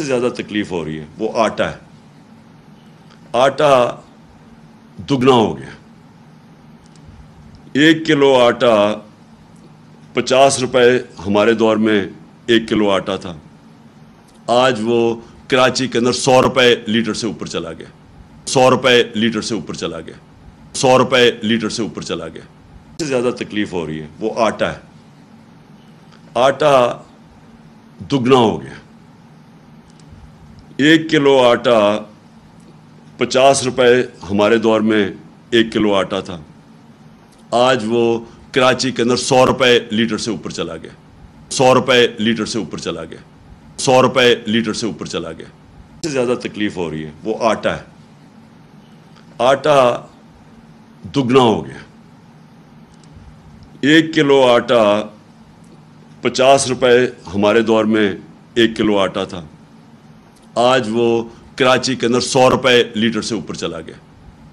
सबसे ज़्यादा तकलीफ हो रही है वो आटा है आटा दुगना हो गया एक किलो आटा पचास रुपए हमारे दौर में एक किलो आटा था आज वो कराची के अंदर सौ रुपए लीटर से ऊपर चला गया सौ रुपए लीटर से ऊपर चला गया सौ रुपए लीटर से ऊपर चला गया सबसे ज़्यादा तकलीफ हो रही है वो आटा है आटा दुगना हो गया एक किलो आटा पचास रुपए हमारे दौर में एक किलो आटा था आज वो कराची के अंदर सौ रुपए लीटर से ऊपर चला गया सौ रुपए लीटर से ऊपर चला गया सौ रुपए लीटर से ऊपर चला गया सबसे ज़्यादा तकलीफ हो रही है वो आटा है आटा दुगना हो गया एक किलो आटा पचास रुपए हमारे दौर में एक किलो आटा था आज वो कराची के अंदर सौ रुपए लीटर से ऊपर चला गया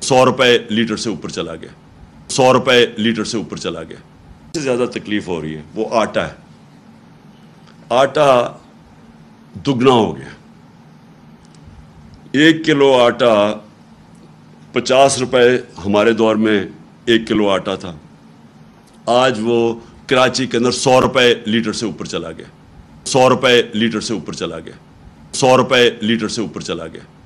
सौ रुपए लीटर से ऊपर चला गया सौ रुपए लीटर से ऊपर चला गया सबसे ज़्यादा तकलीफ हो रही है वो आटा है आटा दुगना हो गया एक किलो आटा पचास रुपए हमारे दौर में एक किलो आटा था आज वो कराची के अंदर सौ रुपए लीटर से ऊपर चला गया सौ रुपए लीटर से ऊपर चला गया सौ रुपए लीटर से ऊपर चला गया